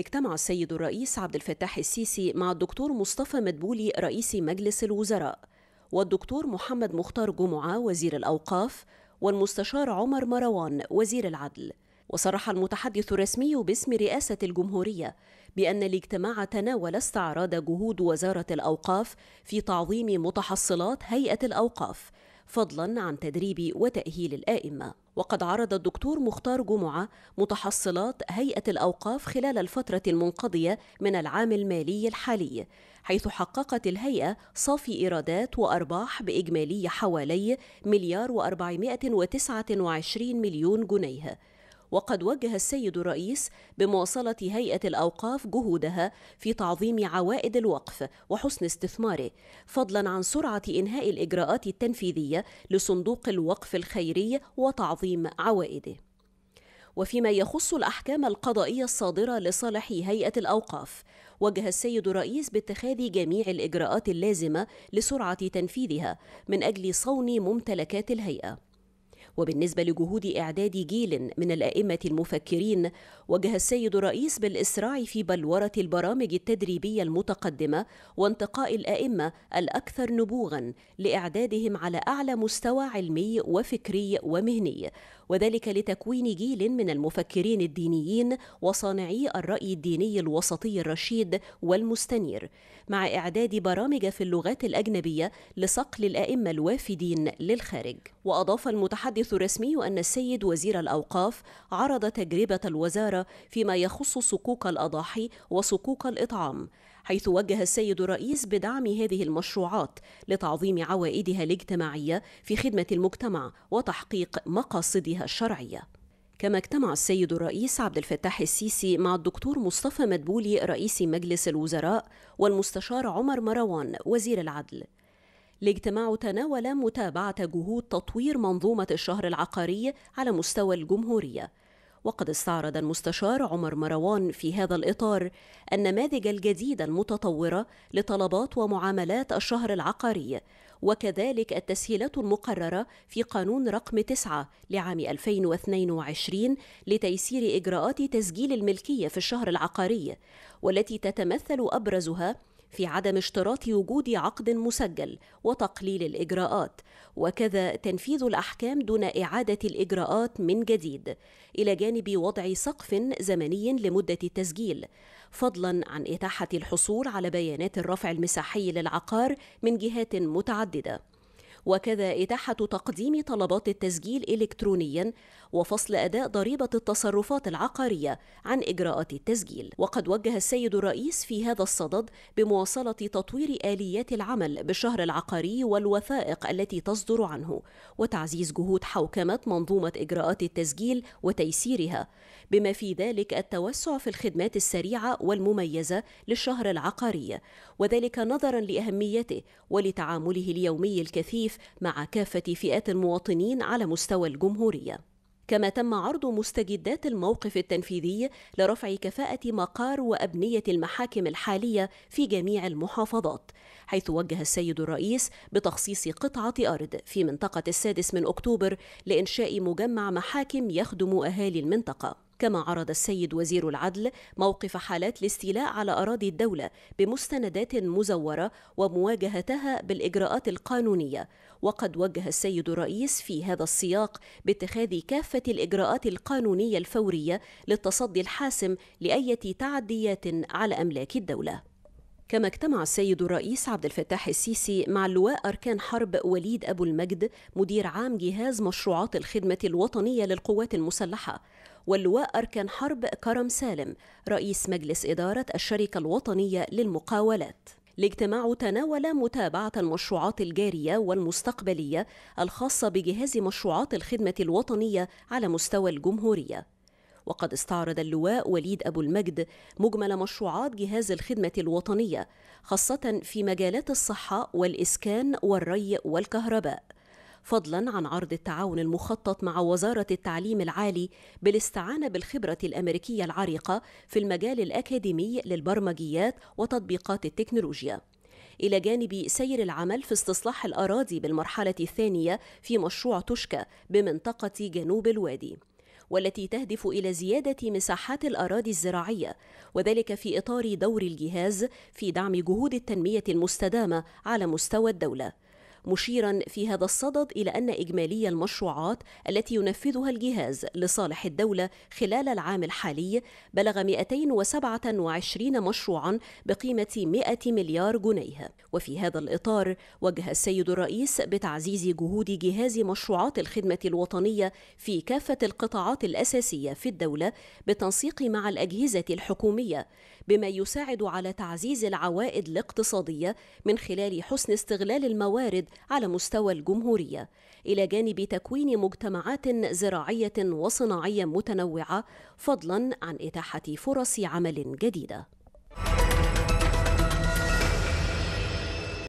اجتمع السيد الرئيس عبد الفتاح السيسي مع الدكتور مصطفى مدبولي رئيس مجلس الوزراء والدكتور محمد مختار جمعة وزير الأوقاف والمستشار عمر مروان وزير العدل وصرح المتحدث الرسمي باسم رئاسة الجمهورية بأن الاجتماع تناول استعراض جهود وزارة الأوقاف في تعظيم متحصلات هيئة الأوقاف فضلا عن تدريب وتأهيل الآئمة وقد عرض الدكتور مختار جمعة متحصلات هيئة الأوقاف خلال الفترة المنقضية من العام المالي الحالي حيث حققت الهيئة صافي إيرادات وأرباح بإجمالي حوالي مليار وتسعة وعشرين مليون جنيه وقد وجه السيد الرئيس بمواصلة هيئة الأوقاف جهودها في تعظيم عوائد الوقف وحسن استثماره فضلا عن سرعة إنهاء الإجراءات التنفيذية لصندوق الوقف الخيري وتعظيم عوائده وفيما يخص الأحكام القضائية الصادرة لصالح هيئة الأوقاف وجه السيد الرئيس باتخاذ جميع الإجراءات اللازمة لسرعة تنفيذها من أجل صون ممتلكات الهيئة وبالنسبة لجهود إعداد جيل من الأئمة المفكرين وجه السيد الرئيس بالإسراع في بلورة البرامج التدريبية المتقدمة وانتقاء الأئمة الأكثر نبوغا لإعدادهم على أعلى مستوى علمي وفكري ومهني وذلك لتكوين جيل من المفكرين الدينيين وصانعي الرأي الديني الوسطي الرشيد والمستنير مع إعداد برامج في اللغات الأجنبية لصقل الأئمة الوافدين للخارج وأضاف المتحدث الرسمي أن السيد وزير الأوقاف عرض تجربة الوزارة فيما يخص صكوك الأضاحي وصكوك الإطعام حيث وجه السيد الرئيس بدعم هذه المشروعات لتعظيم عوائدها الاجتماعية في خدمة المجتمع وتحقيق مقاصدها الشرعية كما اجتمع السيد الرئيس عبد الفتاح السيسي مع الدكتور مصطفى مدبولي رئيس مجلس الوزراء والمستشار عمر مروان وزير العدل الاجتماع تناول متابعة جهود تطوير منظومة الشهر العقاري على مستوى الجمهورية وقد استعرض المستشار عمر مروان في هذا الإطار النماذج الجديدة المتطورة لطلبات ومعاملات الشهر العقاري وكذلك التسهيلات المقررة في قانون رقم 9 لعام 2022 لتيسير إجراءات تسجيل الملكية في الشهر العقاري والتي تتمثل أبرزها في عدم اشتراط وجود عقد مسجل وتقليل الاجراءات وكذا تنفيذ الاحكام دون اعاده الاجراءات من جديد الى جانب وضع سقف زمني لمده التسجيل فضلا عن اتاحه الحصول على بيانات الرفع المساحي للعقار من جهات متعدده وكذا إتاحة تقديم طلبات التسجيل إلكترونيا وفصل أداء ضريبة التصرفات العقارية عن إجراءات التسجيل وقد وجه السيد الرئيس في هذا الصدد بمواصلة تطوير آليات العمل بالشهر العقاري والوثائق التي تصدر عنه وتعزيز جهود حوكمة منظومة إجراءات التسجيل وتيسيرها بما في ذلك التوسع في الخدمات السريعة والمميزة للشهر العقاري وذلك نظرا لأهميته ولتعامله اليومي الكثيف التحالف مع كافة فئات المواطنين على مستوى الجمهورية كما تم عرض مستجدات الموقف التنفيذي لرفع كفاءة مقار وأبنية المحاكم الحالية في جميع المحافظات، حيث وجه السيد الرئيس بتخصيص قطعة أرض في منطقة السادس من أكتوبر لإنشاء مجمع محاكم يخدم أهالي المنطقة. كما عرض السيد وزير العدل موقف حالات الاستيلاء على أراضي الدولة بمستندات مزورة ومواجهتها بالإجراءات القانونية وقد وجه السيد الرئيس في هذا السياق باتخاذ كافة الإجراءات القانونية الفورية للتصدي الحاسم لأية تعديات على أملاك الدولة كما اجتمع السيد الرئيس عبد الفتاح السيسي مع اللواء أركان حرب وليد أبو المجد مدير عام جهاز مشروعات الخدمة الوطنية للقوات المسلحة واللواء أركان حرب كرم سالم رئيس مجلس إدارة الشركة الوطنية للمقاولات الاجتماع تناول متابعة المشروعات الجارية والمستقبلية الخاصة بجهاز مشروعات الخدمة الوطنية على مستوى الجمهورية وقد استعرض اللواء وليد أبو المجد مجمل مشروعات جهاز الخدمة الوطنية خاصة في مجالات الصحة والإسكان والري والكهرباء فضلا عن عرض التعاون المخطط مع وزارة التعليم العالي بالاستعانة بالخبرة الأمريكية العريقة في المجال الأكاديمي للبرمجيات وتطبيقات التكنولوجيا إلى جانب سير العمل في استصلاح الأراضي بالمرحلة الثانية في مشروع تشكى بمنطقة جنوب الوادي والتي تهدف الى زياده مساحات الاراضي الزراعيه وذلك في اطار دور الجهاز في دعم جهود التنميه المستدامه على مستوى الدوله مشيرا في هذا الصدد إلى أن إجمالي المشروعات التي ينفذها الجهاز لصالح الدولة خلال العام الحالي بلغ 227 مشروعا بقيمة 100 مليار جنيه وفي هذا الإطار وجه السيد الرئيس بتعزيز جهود جهاز مشروعات الخدمة الوطنية في كافة القطاعات الأساسية في الدولة بالتنسيق مع الأجهزة الحكومية بما يساعد على تعزيز العوائد الاقتصادية من خلال حسن استغلال الموارد على مستوى الجمهورية إلى جانب تكوين مجتمعات زراعية وصناعية متنوعة فضلا عن إتاحة فرص عمل جديدة